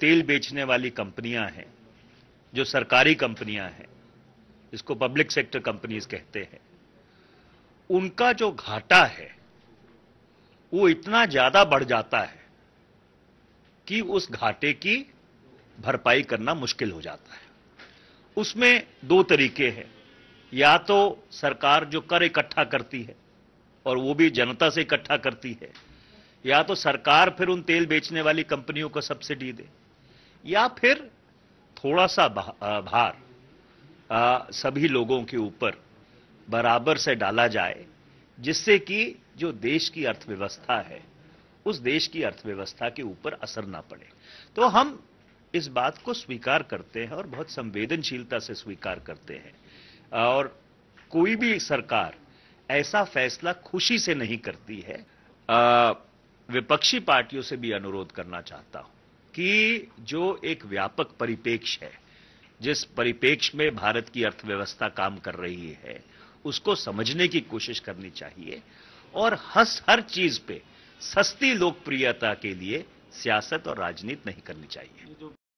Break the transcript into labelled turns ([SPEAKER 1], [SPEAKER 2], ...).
[SPEAKER 1] तेल बेचने वाली कंपनियां हैं जो सरकारी कंपनियां हैं इसको पब्लिक सेक्टर कंपनीज कहते हैं उनका जो घाटा है वो इतना ज्यादा बढ़ जाता है कि उस घाटे की भरपाई करना मुश्किल हो जाता है उसमें दो तरीके हैं या तो सरकार जो कर इकट्ठा करती है और वो भी जनता से इकट्ठा करती है या तो सरकार फिर उन तेल बेचने वाली कंपनियों को सब्सिडी दे या फिर थोड़ा सा भार आ, सभी लोगों के ऊपर बराबर से डाला जाए जिससे कि जो देश की अर्थव्यवस्था है उस देश की अर्थव्यवस्था के ऊपर असर ना पड़े तो हम इस बात को स्वीकार करते हैं और बहुत संवेदनशीलता से स्वीकार करते हैं और कोई भी सरकार ऐसा फैसला खुशी से नहीं करती है आ, विपक्षी पार्टियों से भी अनुरोध करना चाहता हूं कि जो एक व्यापक परिपेक्ष है जिस परिपेक्ष में भारत की अर्थव्यवस्था काम कर रही है उसको समझने की कोशिश करनी चाहिए और हस हर चीज पे सस्ती लोकप्रियता के लिए सियासत और राजनीति नहीं करनी चाहिए